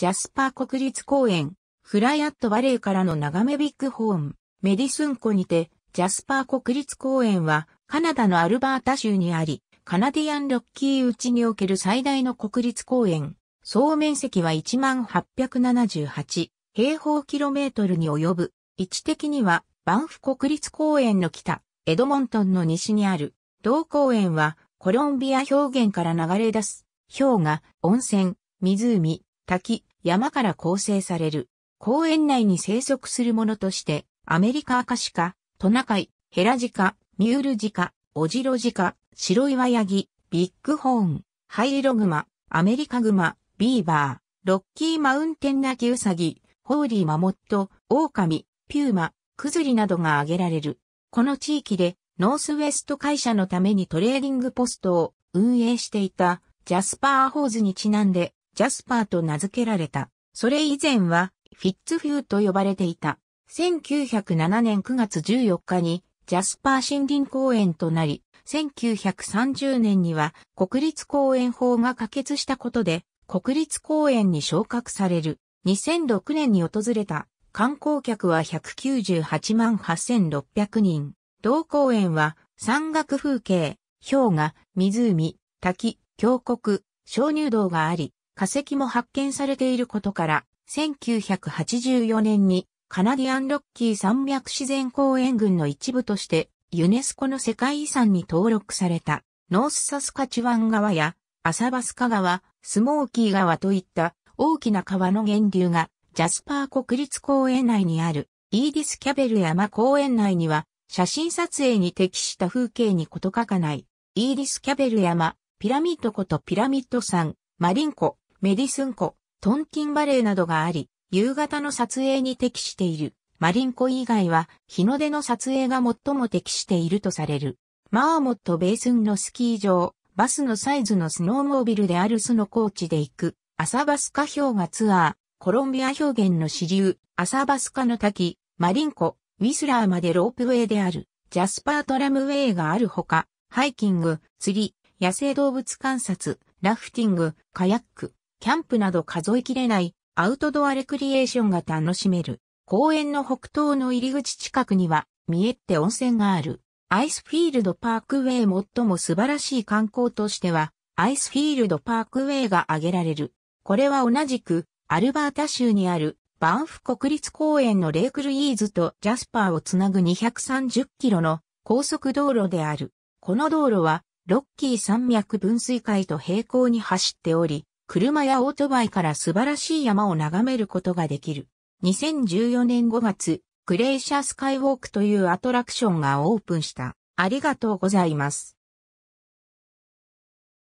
ジャスパー国立公園、フライアットバレーからの眺めビッグホーム、メディスン湖にて、ジャスパー国立公園は、カナダのアルバータ州にあり、カナディアンロッキーうちにおける最大の国立公園。総面積は1878平方キロメートルに及ぶ。位置的には、バンフ国立公園の北、エドモントンの西にある。同公園は、コロンビア表現から流れ出す。氷河、温泉、湖、滝、山から構成される、公園内に生息するものとして、アメリカアカシカ、トナカイ、ヘラジカ、ミュールジカ、オジロジカ、白岩ヤギ、ビッグホーン、ハイログマ、アメリカグマ、ビーバー、ロッキーマウンテンナキウサギ、ホーリーマモット、オオカミ、ピューマ、クズリなどが挙げられる。この地域でノースウェスト会社のためにトレーディングポストを運営していたジャスパー・ホーズにちなんでジャスパーと名付けられた。それ以前は、フィッツフューと呼ばれていた。1907年9月14日に、ジャスパー森林公園となり、1930年には国立公園法が可決したことで、国立公園に昇格される。2006年に訪れた観光客は198万8600人。同公園は山岳風景、氷河、湖、滝、峡谷、小乳道があり、化石も発見されていることから、1984年にカナディアンロッキー山脈自然公園群の一部としてユネスコの世界遺産に登録されたノースサスカチワン川やアサバスカ川、スモーキー川といった大きな川の源流がジャスパー国立公園内にあるイーディス・キャベル山公園内には写真撮影に適した風景に事欠かないイーディス・キャベル山、ピラミッド湖とピラミッド山、マリンコメディスン湖、トンキンバレーなどがあり、夕方の撮影に適している。マリン湖以外は日の出の撮影が最も適しているとされる。マーモットベースンのスキー場、バスのサイズのスノーモービルであるスノコーチで行く、朝バスカ氷河ツアー、コロンビア表現の支流、朝バスカの滝、マリン湖、ウィスラーまでロープウェイである、ジャスパートラムウェイがあるほか、ハイキング、釣り、野生動物観察、ラフティング、カヤック、キャンプなど数えきれないアウトドアレクリエーションが楽しめる。公園の北東の入り口近くには、見えって温泉がある。アイスフィールドパークウェイ最も素晴らしい観光としては、アイスフィールドパークウェイが挙げられる。これは同じく、アルバータ州にある、バンフ国立公園のレイクルイーズとジャスパーをつなぐ230キロの高速道路である。この道路は、ロッキー山脈分水海と並行に走っており、車やオートバイから素晴らしい山を眺めることができる。2014年5月、グレーシャスカイウォークというアトラクションがオープンした。ありがとうございます。